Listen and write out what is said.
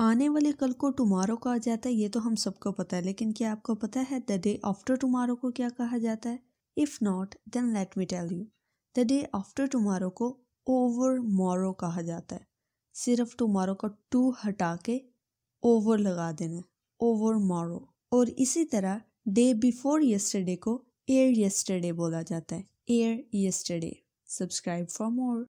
आने वाले कल को टुमारो कहा जाता है ये तो हम सबको पता है लेकिन क्या आपको पता है द डे आफ्टर टुमारो को क्या कहा जाता है if not then let me tell you the day after tomorrow को ओवर मोरो कहा जाता है सिर्फ टुमारो का टू हटा के ओवर लगा देना ओवर मोरो और इसी तरह डे बिफोर यस्टरडे को एयर यस्टरडे बोला जाता है ereyesterday subscribe for more